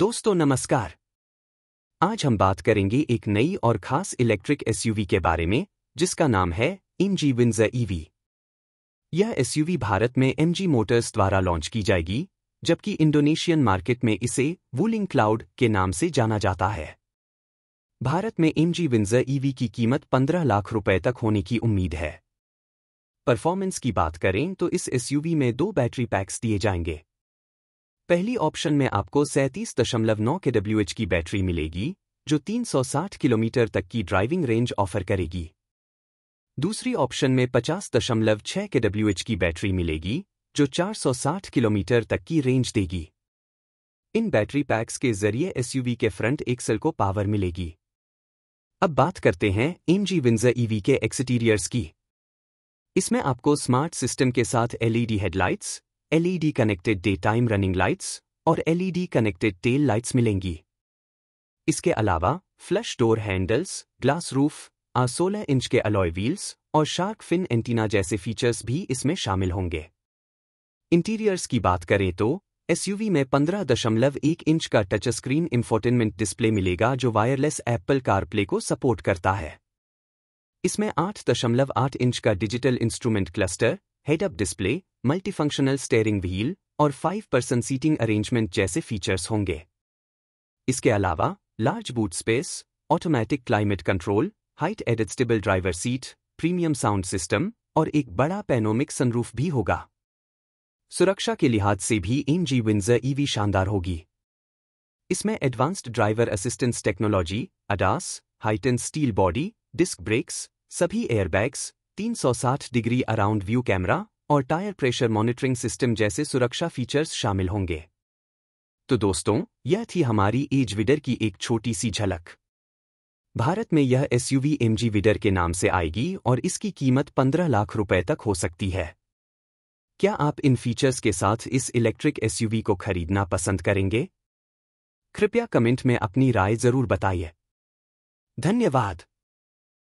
दोस्तों नमस्कार आज हम बात करेंगे एक नई और खास इलेक्ट्रिक एसयूवी के बारे में जिसका नाम है एमजी विंजर ईवी यह एसयूवी भारत में एमजी मोटर्स द्वारा लॉन्च की जाएगी जबकि इंडोनेशियन मार्केट में इसे वूलिंग क्लाउड के नाम से जाना जाता है भारत में एमजी विंजर ईवी की कीमत 15 लाख रुपए तक होने की उम्मीद है परफॉर्मेंस की बात करें तो इस एसयूवी में दो बैटरी पैक्स दिए जाएंगे पहली ऑप्शन में आपको सैंतीस दशमलव नौ के डब्ल्यू की बैटरी मिलेगी जो 360 किलोमीटर तक की ड्राइविंग रेंज ऑफर करेगी दूसरी ऑप्शन में पचास दशमलव छह के डब्ल्यू की बैटरी मिलेगी जो 460 किलोमीटर तक की रेंज देगी इन बैटरी पैक्स के जरिए एसयूवी के फ्रंट एक्सल को पावर मिलेगी अब बात करते हैं एम जी विंजर ईवी के एक्सटीरियर्स की इसमें आपको स्मार्ट सिस्टम के साथ LED headlights LED connected day time running lights और एलईडी कनेक्टेड टेल लाइट्स मिलेंगी इसके अलावा flush door handles glass roof आ सोलह इंच के अलॉय व्हील्स और शार्क फिन एंटीना जैसे फीचर्स भी इसमें शामिल होंगे इंटीरियर्स की बात करें तो एसयूवी में 15.1 इंच का टच स्क्रीन इंफोटेनमेंट डिस्प्ले मिलेगा जो वायरलेस एप्पल कारप्ले को सपोर्ट करता है इसमें 8.8 इंच का digital instrument cluster head up display multifunctional steering wheel और फाइव पर्सन सीटिंग अरेंजमेंट जैसे फीचर्स होंगे इसके अलावा large boot space automatic climate control height adjustable driver seat premium sound system और एक बड़ा पैनोमिक सनरूफ भी होगा सुरक्षा के लिहाज से भी इन जी विंजर ईवी शानदार होगी इसमें advanced driver assistance technology ADAS हाइटन स्टील बॉडी डिस्क ब्रेक्स सभी airbags 360 degree around view camera और टायर प्रेशर मॉनिटरिंग सिस्टम जैसे सुरक्षा फीचर्स शामिल होंगे तो दोस्तों यह थी हमारी एज विडर की एक छोटी सी झलक भारत में यह एस यू एमजी विडर के नाम से आएगी और इसकी कीमत 15 लाख रुपए तक हो सकती है क्या आप इन फीचर्स के साथ इस इलेक्ट्रिक एसयूवी को खरीदना पसंद करेंगे कृपया कमेंट में अपनी राय जरूर बताइए धन्यवाद